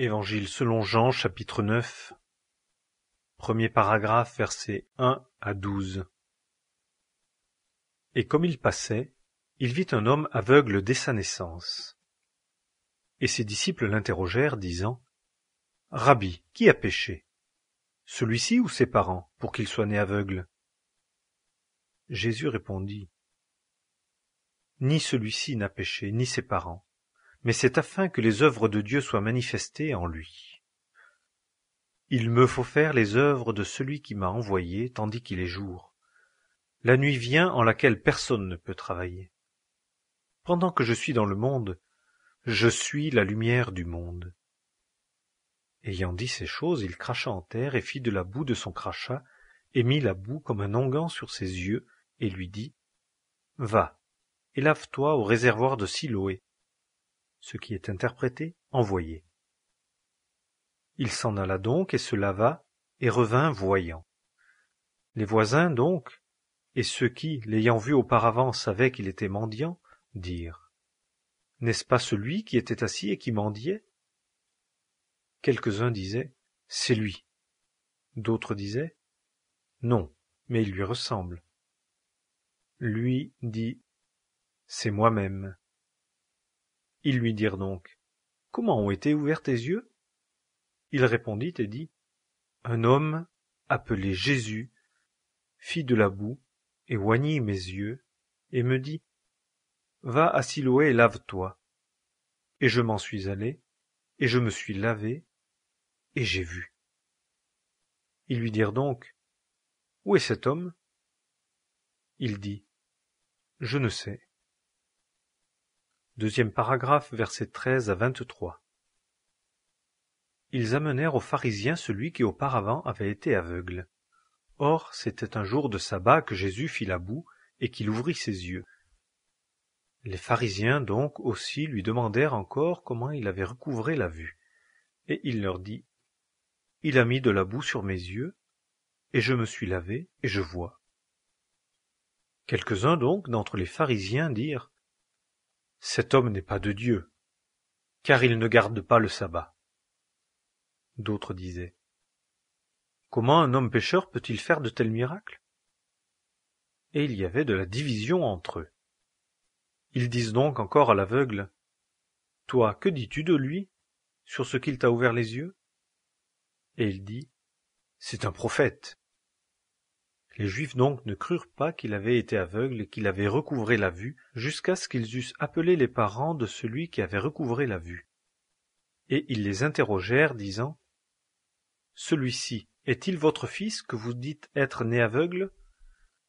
Évangile selon Jean chapitre 9 Premier paragraphe versets 1 à 12 Et comme il passait, il vit un homme aveugle dès sa naissance. Et ses disciples l'interrogèrent, disant Rabbi, qui a péché Celui-ci ou ses parents, pour qu'il soit né aveugle Jésus répondit Ni celui-ci n'a péché, ni ses parents mais c'est afin que les œuvres de Dieu soient manifestées en lui. Il me faut faire les œuvres de celui qui m'a envoyé tandis qu'il est jour. La nuit vient en laquelle personne ne peut travailler. Pendant que je suis dans le monde, je suis la lumière du monde. Ayant dit ces choses, il cracha en terre et fit de la boue de son crachat, et mit la boue comme un onguent sur ses yeux, et lui dit Va, et lave-toi au réservoir de Siloé, ce qui est interprété envoyé. Il s'en alla donc et se lava, et revint voyant. Les voisins donc, et ceux qui, l'ayant vu auparavant, savaient qu'il était mendiant, dirent N'est-ce pas celui qui était assis et qui mendiait Quelques-uns disaient C'est lui. D'autres disaient Non, mais il lui ressemble. Lui dit C'est moi-même. Ils lui dirent donc, Comment ont été ouverts tes yeux? Il répondit et dit, Un homme, appelé Jésus, fit de la boue, et oignit mes yeux, et me dit, Va à Siloé et lave-toi. Et je m'en suis allé, et je me suis lavé, et j'ai vu. Ils lui dirent donc, Où est cet homme? Il dit, Je ne sais. Deuxième paragraphe, versets 13 à vingt Ils amenèrent aux pharisiens celui qui auparavant avait été aveugle. Or c'était un jour de sabbat que Jésus fit la boue et qu'il ouvrit ses yeux. Les pharisiens donc aussi lui demandèrent encore comment il avait recouvré la vue. Et il leur dit, Il a mis de la boue sur mes yeux, et je me suis lavé, et je vois. Quelques-uns donc d'entre les pharisiens dirent, cet homme n'est pas de Dieu, car il ne garde pas le sabbat. D'autres disaient, Comment un homme pécheur peut-il faire de tels miracles Et il y avait de la division entre eux. Ils disent donc encore à l'aveugle, Toi, que dis-tu de lui, sur ce qu'il t'a ouvert les yeux Et il dit, C'est un prophète. Les Juifs donc ne crurent pas qu'il avait été aveugle et qu'il avait recouvré la vue, jusqu'à ce qu'ils eussent appelé les parents de celui qui avait recouvré la vue. Et ils les interrogèrent, disant Celui-ci est-il votre fils que vous dites être né aveugle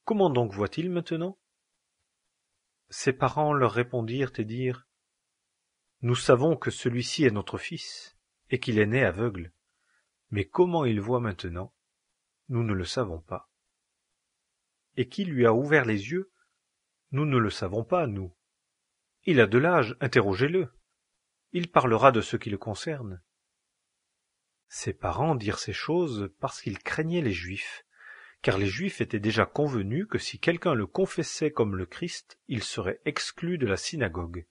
Comment donc voit-il maintenant Ses parents leur répondirent et dirent Nous savons que celui-ci est notre fils, et qu'il est né aveugle. Mais comment il voit maintenant Nous ne le savons pas et qui lui a ouvert les yeux Nous ne le savons pas, nous. Il a de l'âge, interrogez-le. Il parlera de ce qui le concerne. Ses parents dirent ces choses parce qu'ils craignaient les Juifs, car les Juifs étaient déjà convenus que si quelqu'un le confessait comme le Christ, il serait exclu de la synagogue.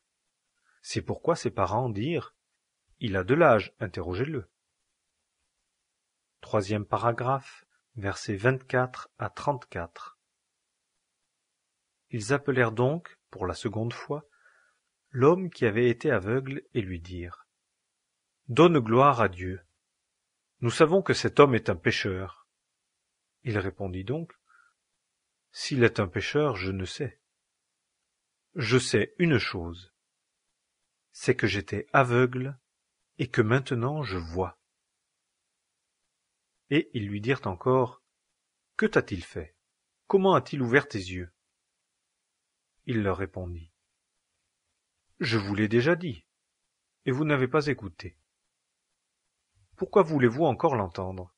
C'est pourquoi ses parents dirent Il a de l'âge, interrogez-le. Troisième paragraphe, versets 24 à 34. Ils appelèrent donc, pour la seconde fois, l'homme qui avait été aveugle et lui dirent Donne gloire à Dieu. Nous savons que cet homme est un pécheur. Il répondit donc S'il est un pécheur, je ne sais. Je sais une chose c'est que j'étais aveugle et que maintenant je vois. Et ils lui dirent encore Que t'a-t-il fait Comment a-t-il ouvert tes yeux il leur répondit. Je vous l'ai déjà dit, et vous n'avez pas écouté. Pourquoi voulez-vous encore l'entendre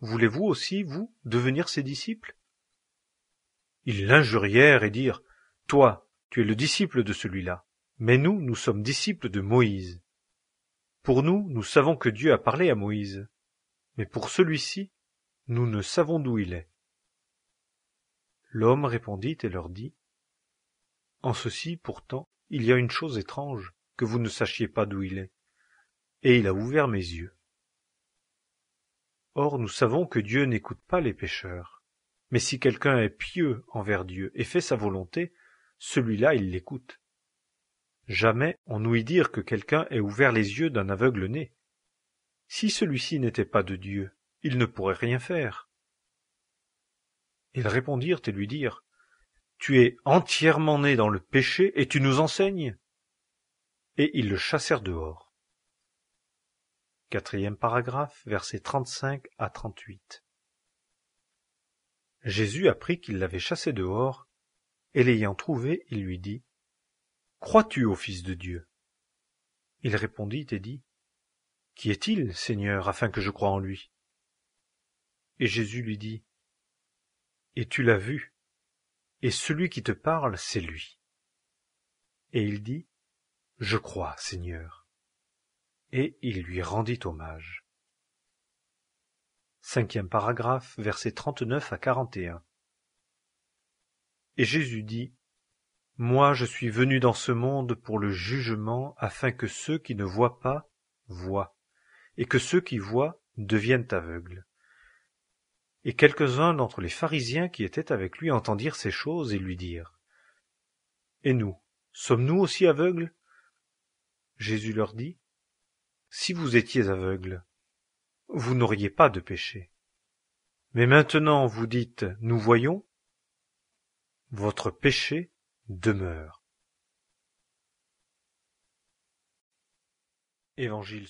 Voulez-vous aussi, vous, devenir ses disciples Ils l'injurièrent et dirent, Toi, tu es le disciple de celui-là, mais nous, nous sommes disciples de Moïse. Pour nous, nous savons que Dieu a parlé à Moïse, mais pour celui-ci, nous ne savons d'où il est. L'homme répondit et leur dit, en ceci pourtant il y a une chose étrange que vous ne sachiez pas d'où il est et il a ouvert mes yeux or nous savons que dieu n'écoute pas les pécheurs mais si quelqu'un est pieux envers dieu et fait sa volonté celui-là il l'écoute jamais on n'ouït dire que quelqu'un ait ouvert les yeux d'un aveugle né si celui-ci n'était pas de dieu il ne pourrait rien faire ils répondirent et lui dirent tu es entièrement né dans le péché, et tu nous enseignes! Et ils le chassèrent dehors. Quatrième paragraphe, versets 35 à 38. Jésus apprit qu'il l'avait chassé dehors, et l'ayant trouvé, il lui dit, Crois-tu au Fils de Dieu? Il répondit et dit, Qui est-il, Seigneur, afin que je croie en lui? Et Jésus lui dit, Et tu l'as vu, et celui qui te parle, c'est lui. Et il dit, Je crois, Seigneur. Et il lui rendit hommage. Cinquième paragraphe, versets 39 à 41. Et Jésus dit, Moi je suis venu dans ce monde pour le jugement, afin que ceux qui ne voient pas voient, et que ceux qui voient deviennent aveugles. Et quelques-uns d'entre les pharisiens qui étaient avec lui entendirent ces choses et lui dirent Et nous, sommes-nous aussi aveugles Jésus leur dit Si vous étiez aveugles, vous n'auriez pas de péché. Mais maintenant vous dites Nous voyons votre péché demeure. Évangile